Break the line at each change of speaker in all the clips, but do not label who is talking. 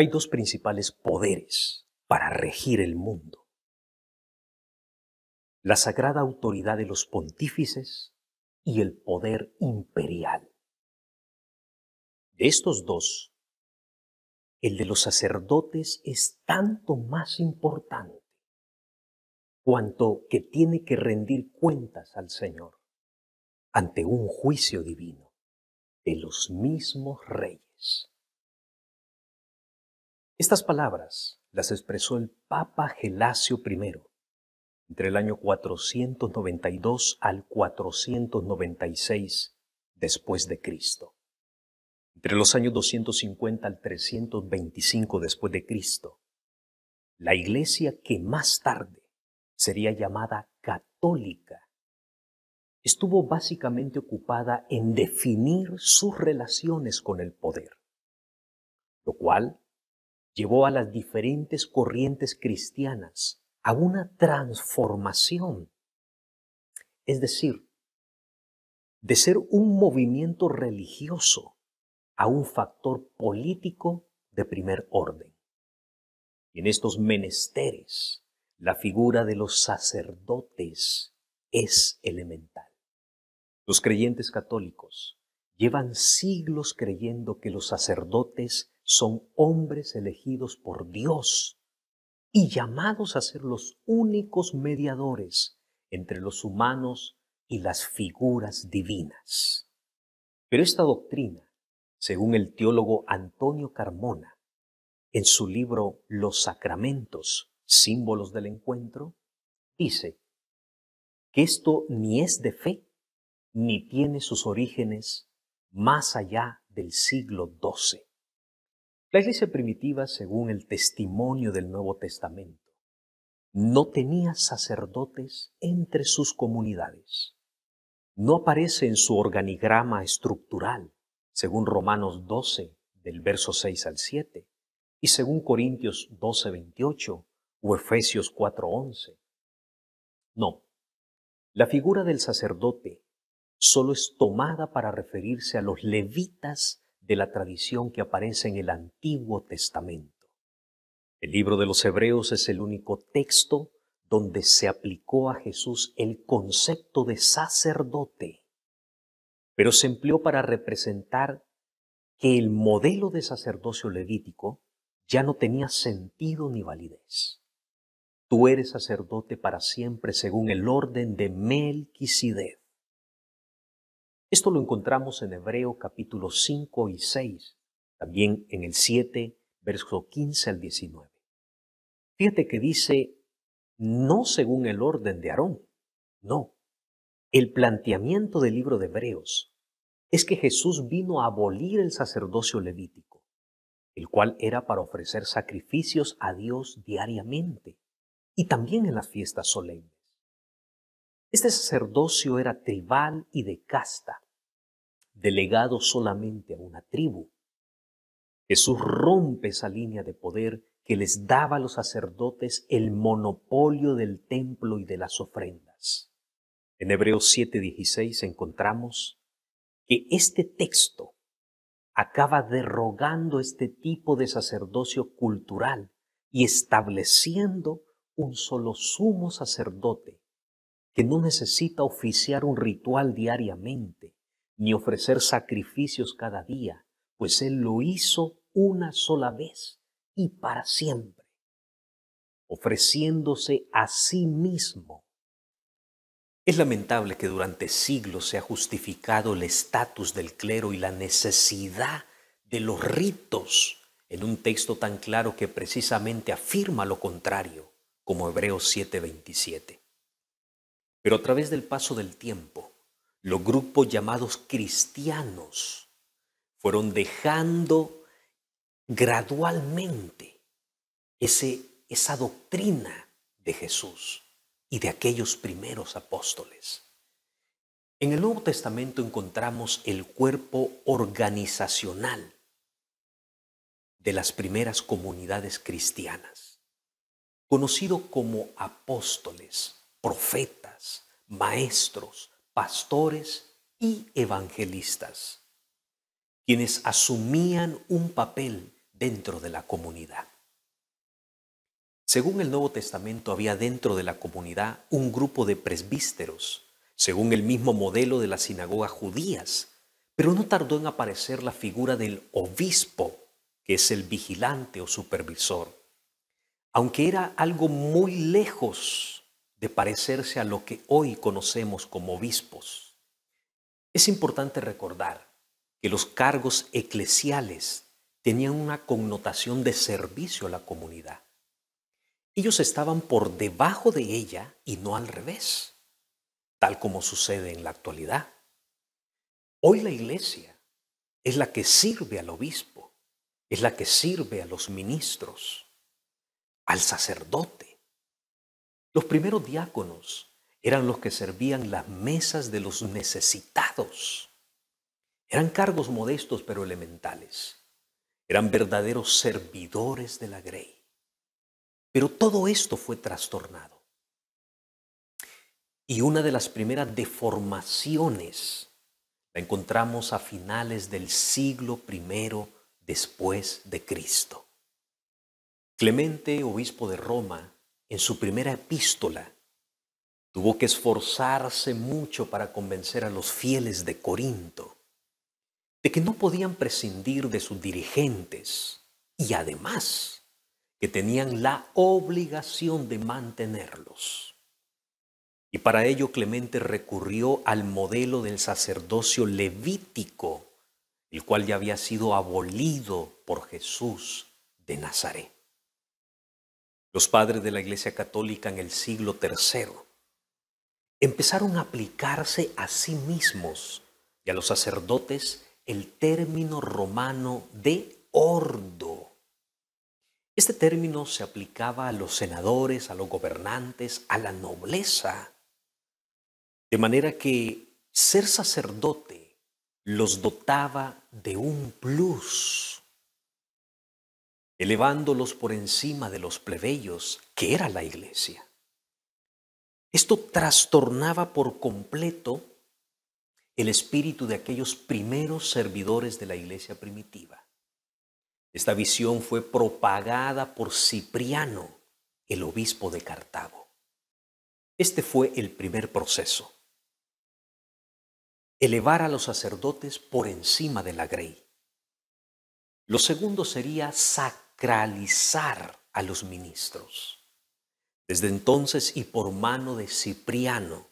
Hay dos principales poderes para regir el mundo. La sagrada autoridad de los pontífices y el poder imperial. De estos dos, el de los sacerdotes es tanto más importante cuanto que tiene que rendir cuentas al Señor ante un juicio divino de los mismos reyes. Estas palabras las expresó el Papa Gelasio I entre el año 492 al 496 después de Cristo. Entre los años 250 al 325 después de Cristo, la iglesia que más tarde sería llamada católica estuvo básicamente ocupada en definir sus relaciones con el poder, lo cual llevó a las diferentes corrientes cristianas a una transformación. Es decir, de ser un movimiento religioso a un factor político de primer orden. Y en estos menesteres, la figura de los sacerdotes es elemental. Los creyentes católicos llevan siglos creyendo que los sacerdotes son hombres elegidos por Dios y llamados a ser los únicos mediadores entre los humanos y las figuras divinas. Pero esta doctrina, según el teólogo Antonio Carmona, en su libro Los sacramentos, símbolos del encuentro, dice que esto ni es de fe, ni tiene sus orígenes más allá del siglo XII. La iglesia primitiva, según el testimonio del Nuevo Testamento, no tenía sacerdotes entre sus comunidades. No aparece en su organigrama estructural, según Romanos 12, del verso 6 al 7, y según Corintios 12, 28 o Efesios 4, 11. No, la figura del sacerdote solo es tomada para referirse a los levitas de la tradición que aparece en el Antiguo Testamento. El libro de los Hebreos es el único texto donde se aplicó a Jesús el concepto de sacerdote, pero se empleó para representar que el modelo de sacerdocio levítico ya no tenía sentido ni validez. Tú eres sacerdote para siempre según el orden de Melquisedec. Esto lo encontramos en Hebreo capítulo 5 y 6, también en el 7, verso 15 al 19. Fíjate que dice, no según el orden de Aarón, no. El planteamiento del libro de Hebreos es que Jesús vino a abolir el sacerdocio levítico, el cual era para ofrecer sacrificios a Dios diariamente y también en las fiestas solemnes. Este sacerdocio era tribal y de casta, delegado solamente a una tribu. Jesús rompe esa línea de poder que les daba a los sacerdotes el monopolio del templo y de las ofrendas. En Hebreos 7:16 encontramos que este texto acaba derrogando este tipo de sacerdocio cultural y estableciendo un solo sumo sacerdote que no necesita oficiar un ritual diariamente, ni ofrecer sacrificios cada día, pues Él lo hizo una sola vez y para siempre, ofreciéndose a sí mismo. Es lamentable que durante siglos se ha justificado el estatus del clero y la necesidad de los ritos en un texto tan claro que precisamente afirma lo contrario, como Hebreos 7:27. Pero a través del paso del tiempo, los grupos llamados cristianos fueron dejando gradualmente ese, esa doctrina de Jesús y de aquellos primeros apóstoles. En el Nuevo Testamento encontramos el cuerpo organizacional de las primeras comunidades cristianas, conocido como apóstoles profetas, maestros, pastores y evangelistas, quienes asumían un papel dentro de la comunidad. Según el Nuevo Testamento había dentro de la comunidad un grupo de presbísteros, según el mismo modelo de las sinagogas judías, pero no tardó en aparecer la figura del obispo, que es el vigilante o supervisor. Aunque era algo muy lejos de parecerse a lo que hoy conocemos como obispos. Es importante recordar que los cargos eclesiales tenían una connotación de servicio a la comunidad. Ellos estaban por debajo de ella y no al revés, tal como sucede en la actualidad. Hoy la iglesia es la que sirve al obispo, es la que sirve a los ministros, al sacerdote los primeros diáconos eran los que servían las mesas de los necesitados. Eran cargos modestos pero elementales. Eran verdaderos servidores de la grey. Pero todo esto fue trastornado. Y una de las primeras deformaciones la encontramos a finales del siglo I después de Cristo. Clemente, obispo de Roma, en su primera epístola, tuvo que esforzarse mucho para convencer a los fieles de Corinto de que no podían prescindir de sus dirigentes y además que tenían la obligación de mantenerlos. Y para ello Clemente recurrió al modelo del sacerdocio levítico, el cual ya había sido abolido por Jesús de Nazaret. Los padres de la Iglesia Católica en el siglo III empezaron a aplicarse a sí mismos y a los sacerdotes el término romano de ordo. Este término se aplicaba a los senadores, a los gobernantes, a la nobleza. De manera que ser sacerdote los dotaba de un plus elevándolos por encima de los plebeyos, que era la iglesia. Esto trastornaba por completo el espíritu de aquellos primeros servidores de la iglesia primitiva. Esta visión fue propagada por Cipriano, el obispo de Cartago. Este fue el primer proceso. Elevar a los sacerdotes por encima de la grey. Lo segundo sería sacar sacralizar a los ministros. Desde entonces y por mano de Cipriano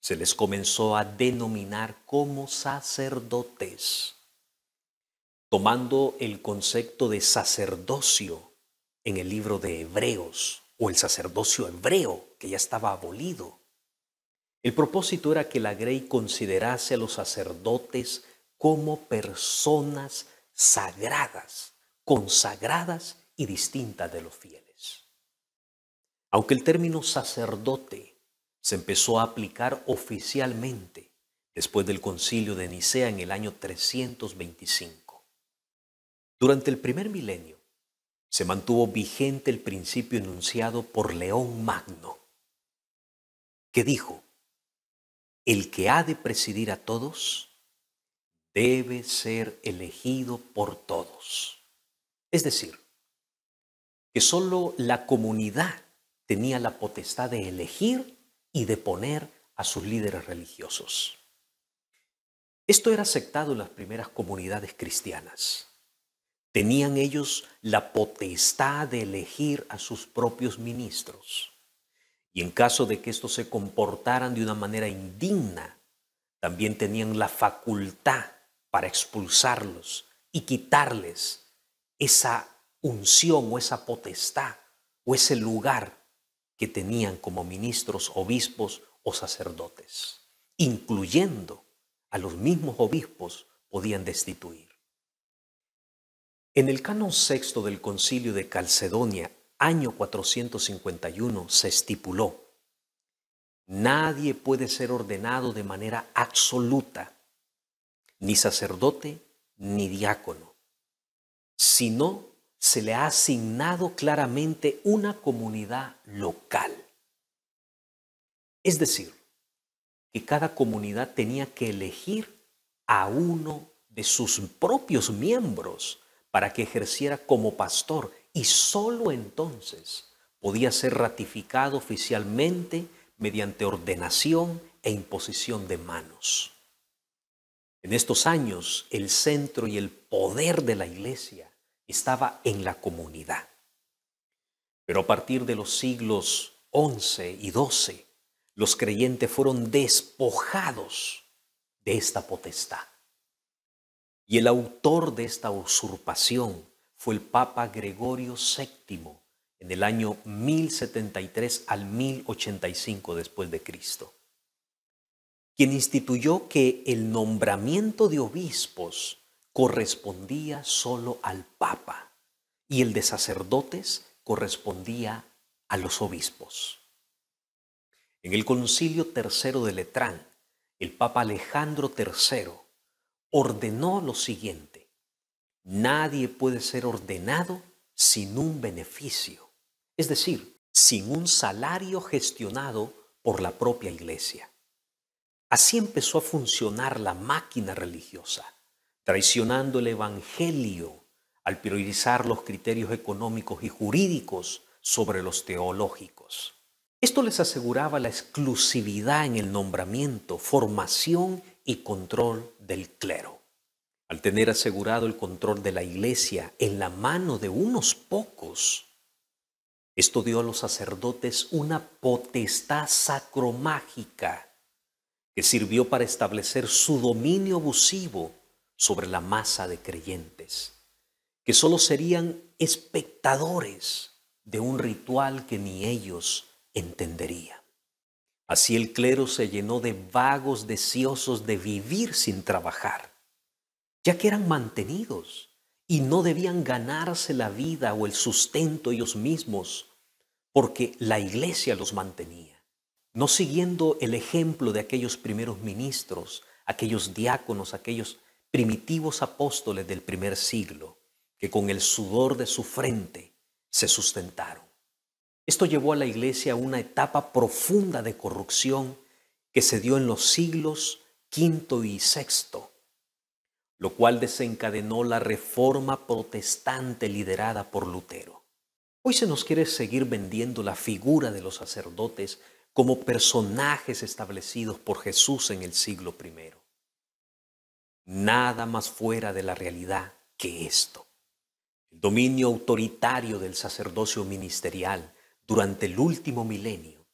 se les comenzó a denominar como sacerdotes, tomando el concepto de sacerdocio en el libro de Hebreos o el sacerdocio hebreo que ya estaba abolido. El propósito era que la Grey considerase a los sacerdotes como personas sagradas consagradas y distintas de los fieles. Aunque el término sacerdote se empezó a aplicar oficialmente después del concilio de Nicea en el año 325, durante el primer milenio se mantuvo vigente el principio enunciado por León Magno, que dijo, el que ha de presidir a todos debe ser elegido por todos es decir, que solo la comunidad tenía la potestad de elegir y de poner a sus líderes religiosos. Esto era aceptado en las primeras comunidades cristianas. Tenían ellos la potestad de elegir a sus propios ministros. Y en caso de que estos se comportaran de una manera indigna, también tenían la facultad para expulsarlos y quitarles esa unción o esa potestad o ese lugar que tenían como ministros, obispos o sacerdotes, incluyendo a los mismos obispos podían destituir. En el canon sexto del concilio de Calcedonia, año 451, se estipuló, nadie puede ser ordenado de manera absoluta, ni sacerdote ni diácono sino se le ha asignado claramente una comunidad local. Es decir, que cada comunidad tenía que elegir a uno de sus propios miembros para que ejerciera como pastor y sólo entonces podía ser ratificado oficialmente mediante ordenación e imposición de manos. En estos años, el centro y el poder de la iglesia estaba en la comunidad. Pero a partir de los siglos XI y XII, los creyentes fueron despojados de esta potestad. Y el autor de esta usurpación fue el Papa Gregorio VII en el año 1073 al 1085 después de Cristo, quien instituyó que el nombramiento de obispos correspondía solo al Papa y el de sacerdotes correspondía a los obispos. En el concilio tercero de Letrán, el Papa Alejandro III ordenó lo siguiente, nadie puede ser ordenado sin un beneficio, es decir, sin un salario gestionado por la propia Iglesia. Así empezó a funcionar la máquina religiosa traicionando el Evangelio al priorizar los criterios económicos y jurídicos sobre los teológicos. Esto les aseguraba la exclusividad en el nombramiento, formación y control del clero. Al tener asegurado el control de la iglesia en la mano de unos pocos, esto dio a los sacerdotes una potestad sacromágica que sirvió para establecer su dominio abusivo sobre la masa de creyentes, que solo serían espectadores de un ritual que ni ellos entenderían. Así el clero se llenó de vagos deseosos de vivir sin trabajar, ya que eran mantenidos y no debían ganarse la vida o el sustento ellos mismos, porque la iglesia los mantenía, no siguiendo el ejemplo de aquellos primeros ministros, aquellos diáconos, aquellos primitivos apóstoles del primer siglo que con el sudor de su frente se sustentaron. Esto llevó a la iglesia a una etapa profunda de corrupción que se dio en los siglos V y VI, lo cual desencadenó la reforma protestante liderada por Lutero. Hoy se nos quiere seguir vendiendo la figura de los sacerdotes como personajes establecidos por Jesús en el siglo I. Nada más fuera de la realidad que esto. El dominio autoritario del sacerdocio ministerial durante el último milenio,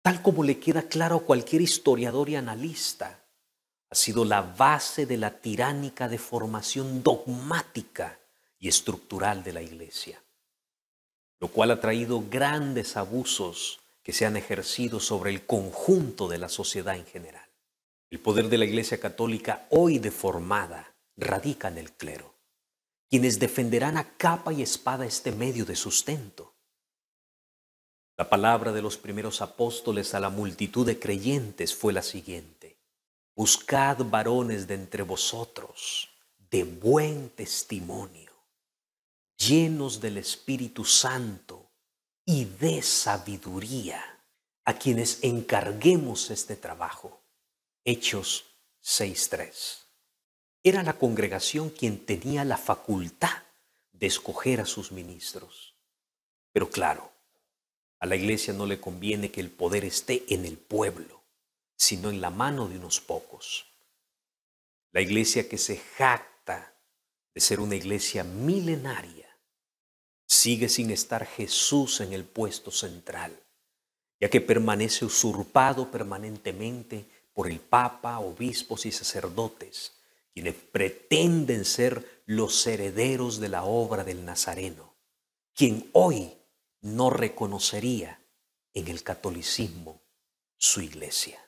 tal como le queda claro a cualquier historiador y analista, ha sido la base de la tiránica deformación dogmática y estructural de la Iglesia, lo cual ha traído grandes abusos que se han ejercido sobre el conjunto de la sociedad en general. El poder de la Iglesia Católica, hoy deformada, radica en el clero, quienes defenderán a capa y espada este medio de sustento. La palabra de los primeros apóstoles a la multitud de creyentes fue la siguiente. Buscad varones de entre vosotros, de buen testimonio, llenos del Espíritu Santo y de sabiduría, a quienes encarguemos este trabajo Hechos 6.3. Era la congregación quien tenía la facultad de escoger a sus ministros. Pero claro, a la iglesia no le conviene que el poder esté en el pueblo, sino en la mano de unos pocos. La iglesia que se jacta de ser una iglesia milenaria sigue sin estar Jesús en el puesto central, ya que permanece usurpado permanentemente por el Papa, obispos y sacerdotes, quienes pretenden ser los herederos de la obra del Nazareno, quien hoy no reconocería en el catolicismo su iglesia.